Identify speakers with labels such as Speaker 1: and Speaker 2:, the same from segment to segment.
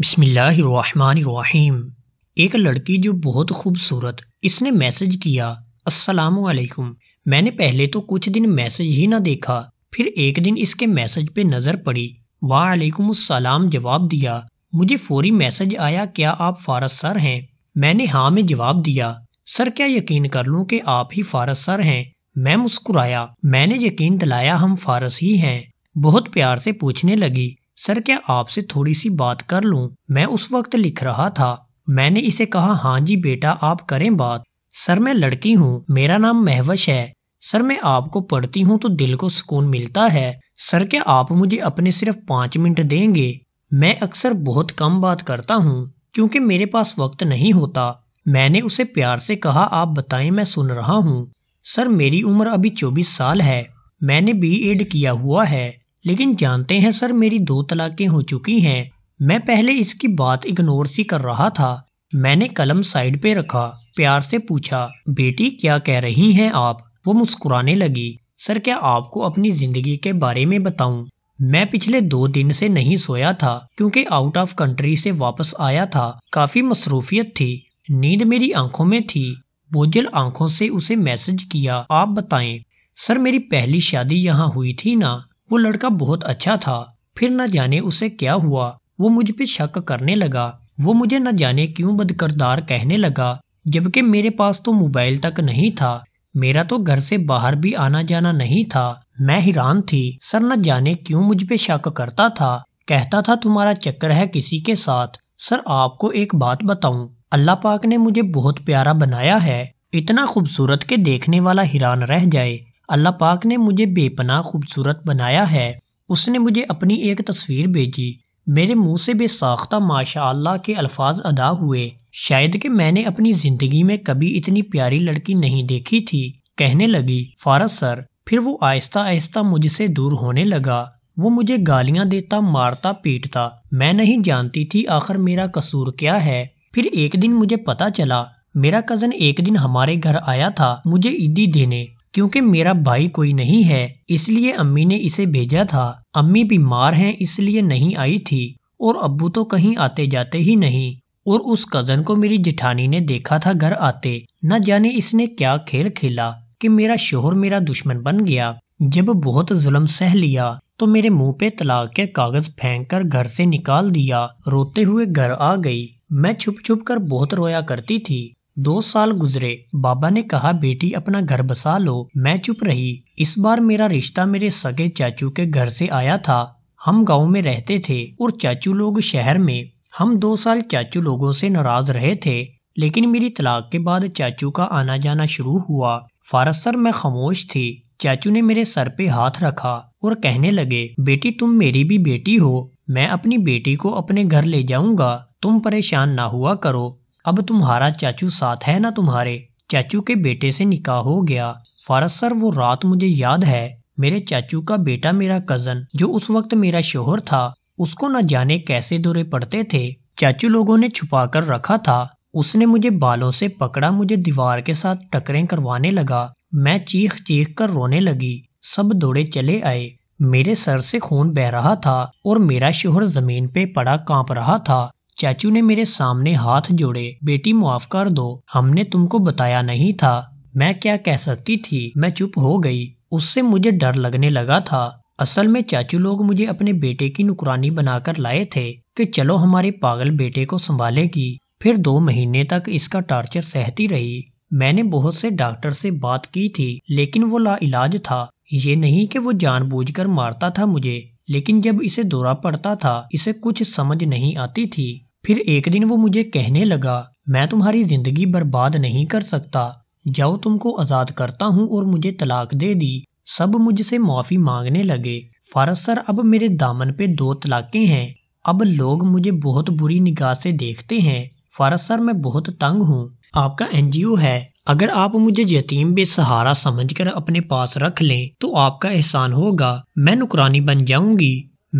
Speaker 1: बिस्मिल्लाहिर्रहमानिर्रहीम एक लड़की जो बहुत खूबसूरत इसने मैसेज किया असलकुम मैंने पहले तो कुछ दिन मैसेज ही ना देखा फिर एक दिन इसके मैसेज पे नज़र पड़ी वालेकुम जवाब दिया मुझे फौरी मैसेज आया क्या आप फारस सर हैं मैंने हाँ में जवाब दिया सर क्या यकीन कर लूँ कि आप ही फारस सर हैं मैं मुस्कुराया मैंने यकीन दिलाया हम फारस ही हैं बहुत प्यार से पूछने लगी सर क्या आपसे थोड़ी सी बात कर लूं मैं उस वक्त लिख रहा था मैंने इसे कहा हाँ जी बेटा आप करें बात सर मैं लड़की हूँ मेरा नाम महवश है सर मैं आपको पढ़ती हूँ तो दिल को सुकून मिलता है सर क्या आप मुझे अपने सिर्फ पाँच मिनट देंगे मैं अक्सर बहुत कम बात करता हूँ क्योंकि मेरे पास वक्त नहीं होता मैंने उसे प्यार से कहा आप बताएं मैं सुन रहा हूँ सर मेरी उम्र अभी चौबीस साल है मैंने बी एड किया हुआ है लेकिन जानते हैं सर मेरी दो तलाकें हो चुकी हैं मैं पहले इसकी बात इग्नोर सी कर रहा था मैंने कलम साइड पे रखा प्यार से पूछा बेटी क्या कह रही हैं आप वो मुस्कुराने लगी सर क्या आपको अपनी जिंदगी के बारे में बताऊं मैं पिछले दो दिन से नहीं सोया था क्योंकि आउट ऑफ कंट्री से वापस आया था काफी मसरूफियत थी नींद मेरी आंखों में थी बोझल आंखों से उसे मैसेज किया आप बताएं सर मेरी पहली शादी यहाँ हुई थी ना वो लड़का बहुत अच्छा था फिर न जाने उसे क्या हुआ वो मुझ पर शक करने लगा वो मुझे न जाने क्यों बदकरदार कहने लगा जबकि मेरे पास तो मोबाइल तक नहीं था मेरा तो घर से बाहर भी आना जाना नहीं था मैं हैरान थी सर न जाने क्यों मुझ पे शक करता था कहता था तुम्हारा चक्कर है किसी के साथ सर आपको एक बात बताऊं अल्लाह पाक ने मुझे बहुत प्यारा बनाया है इतना खूबसूरत के देखने वाला हैरान रह जाए अल्लाह पाक ने मुझे बेपनाह खूबसूरत बनाया है उसने मुझे अपनी एक तस्वीर भेजी मेरे मुंह से बेसाख्ता माशा के अल्फाज अदा हुए शायद कि मैंने अपनी जिंदगी में कभी इतनी प्यारी लड़की नहीं देखी थी कहने लगी फारस सर फिर वो आहिस्ता आहिस्ता मुझसे दूर होने लगा वो मुझे गालियां देता मारता पीटता मैं नहीं जानती थी आखिर मेरा कसूर क्या है फिर एक दिन मुझे पता चला मेरा कजन एक दिन हमारे घर आया था मुझे ईदी देने क्योंकि मेरा भाई कोई नहीं है इसलिए अम्मी ने इसे भेजा था अम्मी बीमार हैं इसलिए नहीं आई थी और अब्बू तो कहीं आते जाते ही नहीं और उस कजन को मेरी जिठानी ने देखा था घर आते न जाने इसने क्या खेल खेला कि मेरा शोहर मेरा दुश्मन बन गया जब बहुत जुल्म सह लिया तो मेरे मुंह पे तलाक के कागज फेंक कर घर से निकाल दिया रोते हुए घर आ गई मैं छुप छुप कर बहुत रोया करती थी दो साल गुजरे बाबा ने कहा बेटी अपना घर बसा लो मैं चुप रही इस बार मेरा रिश्ता मेरे सगे चाचू के घर से आया था हम गांव में रहते थे और चाचू लोग शहर में हम दो साल चाचू लोगों से नाराज रहे थे लेकिन मेरी तलाक के बाद चाचू का आना जाना शुरू हुआ फारसर में मैं खामोश थी चाचू ने मेरे सर पे हाथ रखा और कहने लगे बेटी तुम मेरी भी बेटी हो मैं अपनी बेटी को अपने घर ले जाऊंगा तुम परेशान ना हुआ करो अब तुम्हारा चाचू साथ है ना तुम्हारे चाचू के बेटे से निकाह हो गया फारस सर वो रात मुझे याद है मेरे चाचू का बेटा मेरा कजन जो उस वक्त मेरा शोहर था उसको न जाने कैसे दौरे पड़ते थे चाचू लोगों ने छुपा कर रखा था उसने मुझे बालों से पकड़ा मुझे दीवार के साथ टकरें करवाने लगा मैं चीख चीख कर रोने लगी सब दौड़े चले आए मेरे सर से खून बह रहा था और मेरा शोहर जमीन पे पड़ा कांप रहा था चाचू ने मेरे सामने हाथ जोड़े बेटी मुआफ कर दो हमने तुमको बताया नहीं था मैं क्या कह सकती थी मैं चुप हो गई उससे मुझे डर लगने लगा था असल में चाचू लोग मुझे अपने बेटे की नुकरानी बनाकर लाए थे कि चलो हमारे पागल बेटे को संभालेगी फिर दो महीने तक इसका टॉर्चर सहती रही मैंने बहुत से डॉक्टर से बात की थी लेकिन वो लाइलाज था ये नहीं कि वो जानबूझकर मारता था मुझे लेकिन जब इसे दौरा पड़ता था इसे कुछ समझ नहीं आती थी फिर एक दिन वो मुझे कहने लगा मैं तुम्हारी जिंदगी बर्बाद नहीं कर सकता जाओ तुमको आज़ाद करता हूँ और मुझे तलाक दे दी सब मुझसे माफ़ी मांगने लगे फारस सर अब मेरे दामन पे दो तलाकें हैं अब लोग मुझे बहुत बुरी निगाह से देखते हैं फारस सर मैं बहुत तंग हूँ आपका एनजीओ है अगर आप मुझे यतीम बेसहारा समझकर अपने पास रख लें तो आपका एहसान होगा मैं नुकरानी बन जाऊंगी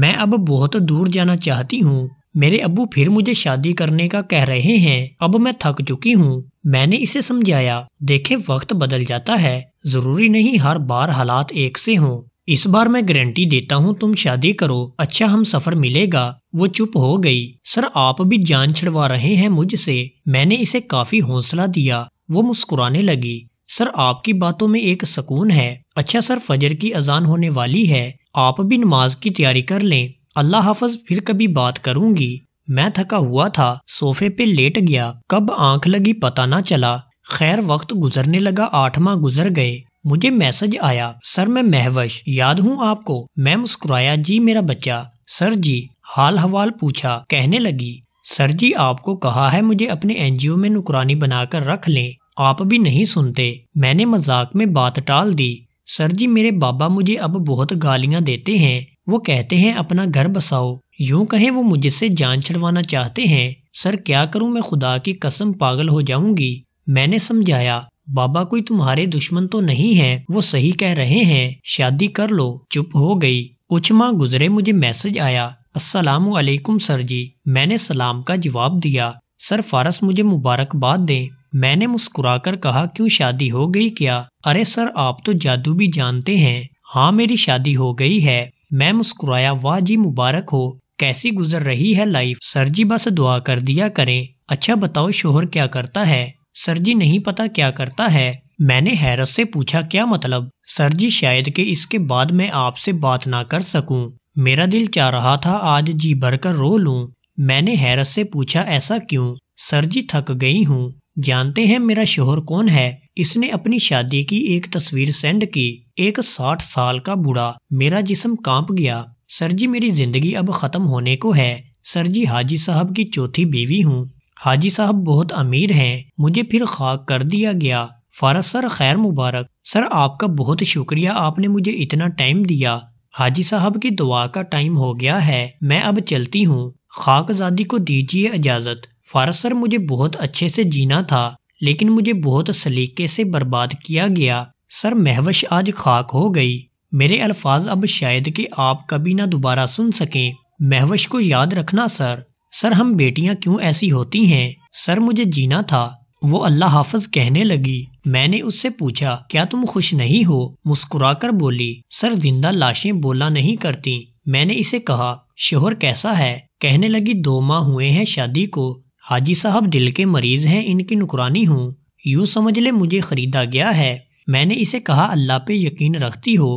Speaker 1: मैं अब बहुत दूर जाना चाहती हूँ मेरे अबू फिर मुझे शादी करने का कह रहे हैं अब मैं थक चुकी हूँ मैंने इसे समझाया देखे वक्त बदल जाता है जरूरी नहीं हर बार हालात एक से हों इस बार मैं गारंटी देता हूँ तुम शादी करो अच्छा हम सफर मिलेगा वो चुप हो गई सर आप भी जान छिड़वा रहे हैं मुझसे मैंने इसे काफी हौसला दिया वो मुस्कुराने लगी सर आपकी बातों में एक सुकून है अच्छा सर फजर की अजान होने वाली है आप भी नमाज की तैयारी कर लें अल्लाह हाफज फिर कभी बात करूंगी मैं थका हुआ था सोफे पे लेट गया कब आंख लगी पता ना चला खैर वक्त गुजरने लगा माह गुजर गए मुझे मैसेज आया सर मैं महवश याद हूँ आपको मैं मुस्कुराया जी मेरा बच्चा सर जी हाल हवाल पूछा कहने लगी सर जी आपको कहा है मुझे अपने एनजीओ में नुकरानी बनाकर रख लें आप भी नहीं सुनते मैंने मजाक में बात टाल दी सर जी मेरे बाबा मुझे अब बहुत गालियां देते हैं वो कहते हैं अपना घर बसाओ यूं कहें वो मुझसे जान छड़वाना चाहते हैं सर क्या करूं मैं खुदा की कसम पागल हो जाऊंगी मैंने समझाया बाबा कोई तुम्हारे दुश्मन तो नहीं है वो सही कह रहे हैं शादी कर लो चुप हो गई कुछ माह गुजरे मुझे मैसेज आया अस्सलाम वालेकुम सर जी मैंने सलाम का जवाब दिया सर फारस मुझे मुबारकबाद दे मैंने मुस्कुराकर कहा क्यों शादी हो गई क्या अरे सर आप तो जादू भी जानते हैं हाँ मेरी शादी हो गई है मैं मुस्कुराया वाह जी मुबारक हो कैसी गुजर रही है लाइफ सर जी बस दुआ कर दिया करें अच्छा बताओ शोहर क्या करता है सर जी नहीं पता क्या करता है मैंने हैरत से पूछा क्या मतलब सर जी शायद के इसके बाद मैं आपसे बात ना कर सकूं मेरा दिल चाह रहा था आज जी भर कर रो लूं मैंने हैरत से पूछा ऐसा क्यों सर जी थक गई हूँ जानते हैं मेरा शोहर कौन है इसने अपनी शादी की एक तस्वीर सेंड की एक साठ साल का बूढ़ा मेरा जिसम कांप गया सर जी मेरी जिंदगी अब खत्म होने को है सर जी हाजी साहब की चौथी बीवी हूँ हाजी साहब बहुत अमीर हैं मुझे फिर खाक कर दिया गया फारस सर खैर मुबारक सर आपका बहुत शुक्रिया आपने मुझे इतना टाइम दिया हाजी साहब की दुआ का टाइम हो गया है मैं अब चलती हूँ खाकजादी को दीजिए इजाज़त फारस सर मुझे बहुत अच्छे से जीना था लेकिन मुझे बहुत सलीके से बर्बाद किया गया सर महवश आज खाक हो गई मेरे अल्फाज अब शायद कि आप कभी ना दोबारा सुन सकें महवश को याद रखना सर सर हम बेटियां क्यों ऐसी होती हैं सर मुझे जीना था वो अल्लाह हाफज कहने लगी मैंने उससे पूछा क्या तुम खुश नहीं हो मुस्कुराकर बोली सर जिंदा लाशें बोला नहीं करती मैंने इसे कहा शोहर कैसा है कहने लगी दो माह हुए हैं शादी को हाजी साहब दिल के मरीज हैं इनकी नुकरानी हूँ यूं समझ ले मुझे खरीदा गया है मैंने इसे कहा अल्लाह पे यकीन रखती हो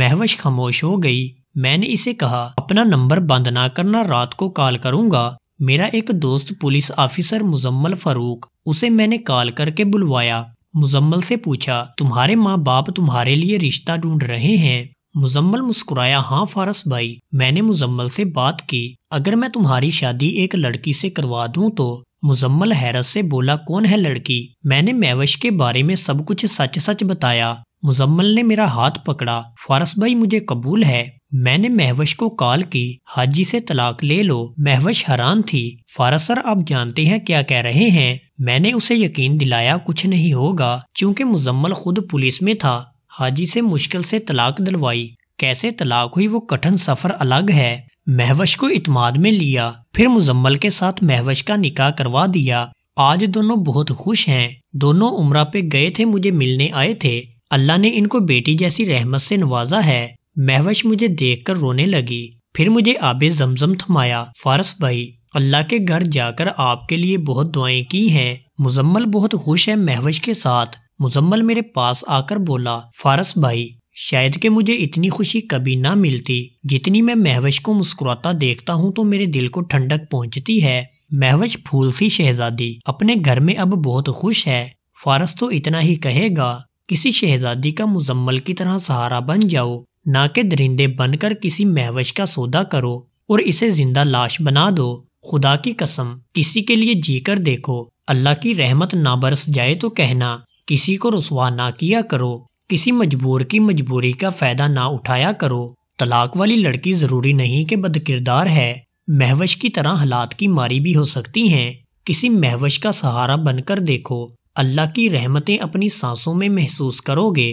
Speaker 1: महवश खामोश हो गई मैंने इसे कहा अपना नंबर बंद ना करना रात को कॉल करूंगा मेरा एक दोस्त पुलिस ऑफिसर मुजम्मल फरूक उसे मैंने कॉल करके बुलवाया मुजम्मल से पूछा तुम्हारे माँ बाप तुम्हारे लिए रिश्ता ढूंढ रहे हैं मुजम्मल मुस्कुराया हाँ फारस भाई मैंने मुजम्मल से बात की अगर मैं तुम्हारी शादी एक लड़की से करवा दूँ तो मुजम्मल हैरत से बोला कौन है लड़की मैंने मैवश के बारे में सब कुछ सच सच बताया मुजम्मल ने मेरा हाथ पकड़ा फारस भाई मुझे कबूल है मैंने महवश को कॉल की हाजी से तलाक ले लो महवश हैरान थी फारस सर आप जानते हैं क्या कह रहे हैं मैंने उसे यकीन दिलाया कुछ नहीं होगा क्योंकि मुजम्मल खुद पुलिस में था हाजी से मुश्किल से तलाक दिलवाई कैसे तलाक हुई वो कठिन सफ़र अलग है महवश को इतमाद में लिया फिर मुजम्मल के साथ महवश का निकाह करवा दिया आज दोनों बहुत खुश हैं दोनों उम्र पे गए थे मुझे मिलने आए थे अल्लाह ने इनको बेटी जैसी रहमत से नवाजा है महवश मुझे देखकर रोने लगी फिर मुझे आबे जमजम थमाया फारस भाई अल्लाह के घर जाकर आपके लिए बहुत दुआएं की हैं मुजम्मल बहुत खुश है महवश के साथ मुजम्मल मेरे पास आकर बोला फारस भाई शायद के मुझे इतनी खुशी कभी ना मिलती जितनी मैं महवश को मुस्कुराता देखता हूँ तो मेरे दिल को ठंडक पहुँचती है महवश फूल सी शहजादी अपने घर में अब बहुत खुश है फारस तो इतना ही कहेगा किसी शहजादी का मुजम्मल की तरह सहारा बन जाओ ना के दरिंदे बनकर किसी महवश का सौदा करो और इसे जिंदा लाश बना दो खुदा की कसम किसी के लिए जीकर देखो अल्लाह की रहमत ना बरस जाए तो कहना किसी को रसुआ ना किया करो किसी मजबूर की मजबूरी का फ़ायदा ना उठाया करो तलाक वाली लड़की ज़रूरी नहीं कि बदकिरदार है महवश की तरह हालात की मारी भी हो सकती हैं किसी महवश का सहारा बनकर देखो अल्लाह की रहमतें अपनी सांसों में महसूस करोगे